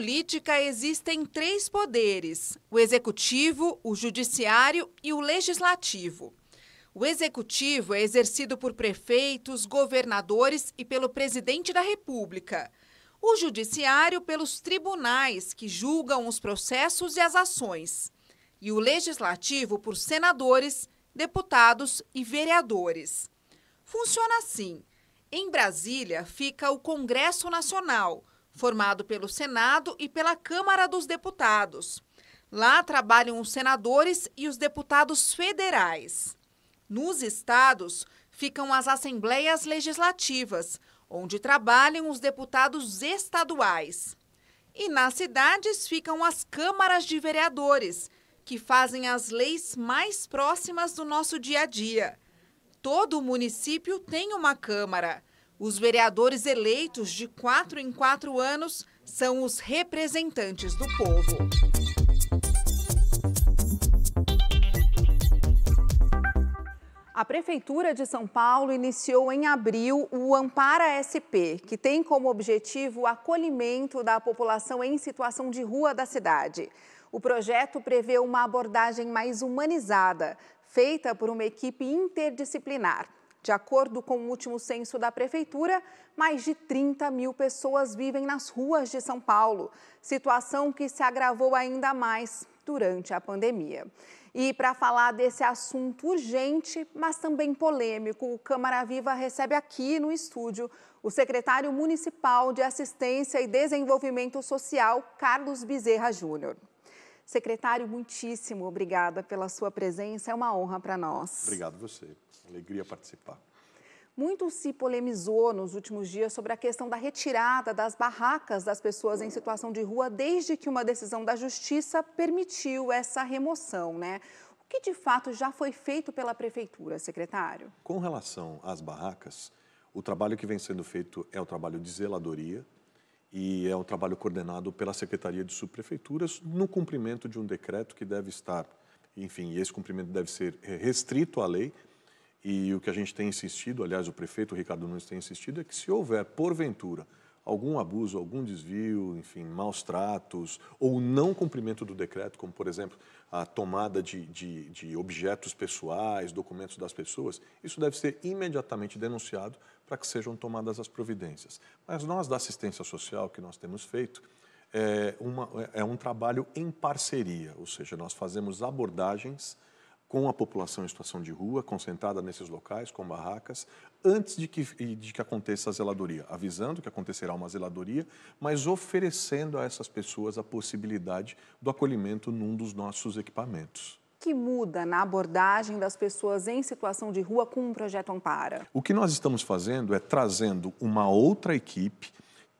política existem três poderes: o executivo, o judiciário e o legislativo. O executivo é exercido por prefeitos, governadores e pelo presidente da República. O judiciário pelos tribunais que julgam os processos e as ações. E o legislativo por senadores, deputados e vereadores. Funciona assim: em Brasília fica o Congresso Nacional formado pelo Senado e pela Câmara dos Deputados. Lá trabalham os senadores e os deputados federais. Nos estados ficam as assembleias legislativas, onde trabalham os deputados estaduais. E nas cidades ficam as câmaras de vereadores, que fazem as leis mais próximas do nosso dia a dia. Todo município tem uma câmara. Os vereadores eleitos de quatro em quatro anos são os representantes do povo. A Prefeitura de São Paulo iniciou em abril o Ampara SP, que tem como objetivo o acolhimento da população em situação de rua da cidade. O projeto prevê uma abordagem mais humanizada, feita por uma equipe interdisciplinar. De acordo com o último censo da Prefeitura, mais de 30 mil pessoas vivem nas ruas de São Paulo, situação que se agravou ainda mais durante a pandemia. E para falar desse assunto urgente, mas também polêmico, o Câmara Viva recebe aqui no estúdio o secretário municipal de Assistência e Desenvolvimento Social, Carlos Bezerra Júnior. Secretário, muitíssimo obrigada pela sua presença, é uma honra para nós. Obrigado você. Alegria participar. Muito se polemizou nos últimos dias sobre a questão da retirada das barracas das pessoas em situação de rua, desde que uma decisão da Justiça permitiu essa remoção, né? O que de fato já foi feito pela Prefeitura, secretário? Com relação às barracas, o trabalho que vem sendo feito é o trabalho de zeladoria e é o trabalho coordenado pela Secretaria de Subprefeituras no cumprimento de um decreto que deve estar, enfim, esse cumprimento deve ser eh, restrito à lei, e o que a gente tem insistido, aliás, o prefeito Ricardo Nunes tem insistido, é que se houver, porventura, algum abuso, algum desvio, enfim, maus tratos ou não cumprimento do decreto, como, por exemplo, a tomada de, de, de objetos pessoais, documentos das pessoas, isso deve ser imediatamente denunciado para que sejam tomadas as providências. Mas nós, da assistência social, que nós temos feito, é, uma, é, é um trabalho em parceria, ou seja, nós fazemos abordagens com a população em situação de rua, concentrada nesses locais, com barracas, antes de que, de que aconteça a zeladoria, avisando que acontecerá uma zeladoria, mas oferecendo a essas pessoas a possibilidade do acolhimento num dos nossos equipamentos que muda na abordagem das pessoas em situação de rua com o projeto Ampara? O que nós estamos fazendo é trazendo uma outra equipe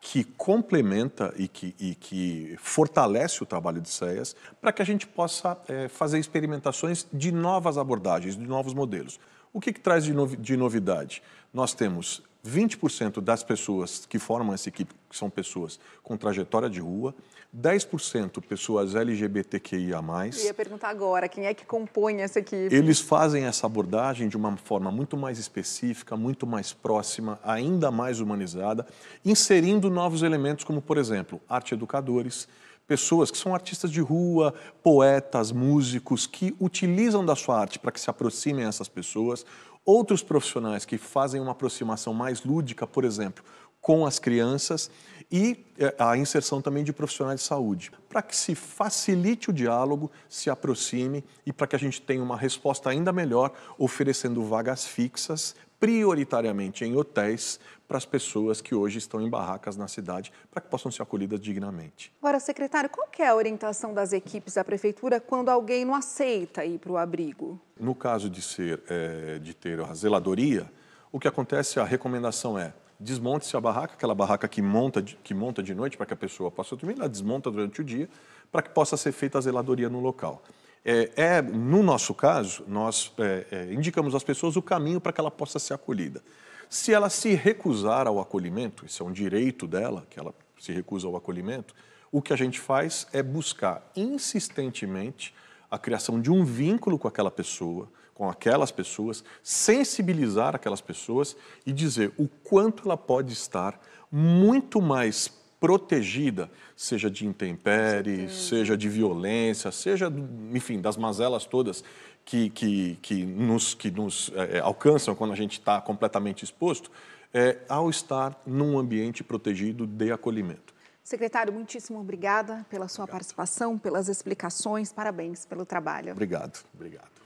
que complementa e que, e que fortalece o trabalho de CEAS para que a gente possa é, fazer experimentações de novas abordagens, de novos modelos. O que, que traz de novidade? Nós temos 20% das pessoas que formam essa equipe são pessoas com trajetória de rua, 10% pessoas LGBTQIA+. Eu ia perguntar agora, quem é que compõe essa equipe? Eles fazem essa abordagem de uma forma muito mais específica, muito mais próxima, ainda mais humanizada, inserindo novos elementos como, por exemplo, arte educadores, pessoas que são artistas de rua, poetas, músicos, que utilizam da sua arte para que se aproximem essas pessoas. Outros profissionais que fazem uma aproximação mais lúdica, por exemplo, com as crianças e eh, a inserção também de profissionais de saúde, para que se facilite o diálogo, se aproxime e para que a gente tenha uma resposta ainda melhor, oferecendo vagas fixas prioritariamente em hotéis para as pessoas que hoje estão em barracas na cidade, para que possam ser acolhidas dignamente. Agora, secretário, qual é a orientação das equipes da prefeitura quando alguém não aceita ir para o abrigo? No caso de, ser, é, de ter a zeladoria, o que acontece, a recomendação é desmonte-se a barraca, aquela barraca que monta, que monta de noite para que a pessoa possa dormir, ela desmonta durante o dia para que possa ser feita a zeladoria no local. É, é, no nosso caso, nós é, é, indicamos às pessoas o caminho para que ela possa ser acolhida. Se ela se recusar ao acolhimento, isso é um direito dela, que ela se recusa ao acolhimento, o que a gente faz é buscar insistentemente a criação de um vínculo com aquela pessoa, com aquelas pessoas, sensibilizar aquelas pessoas e dizer o quanto ela pode estar muito mais protegida, seja de intempéries, Sim. seja de violência, seja, enfim, das mazelas todas que, que, que nos, que nos é, é alcançam quando a gente está completamente exposto, é, ao estar num ambiente protegido de acolhimento. Secretário, muitíssimo obrigada pela sua obrigado. participação, pelas explicações, parabéns pelo trabalho. Obrigado, obrigado.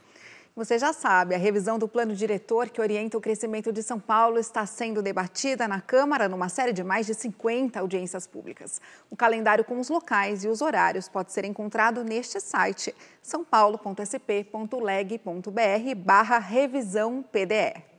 Você já sabe, a revisão do plano diretor que orienta o crescimento de São Paulo está sendo debatida na Câmara numa série de mais de 50 audiências públicas. O calendário com os locais e os horários pode ser encontrado neste site sãopaulo.sp.leg.br barra revisão PDE.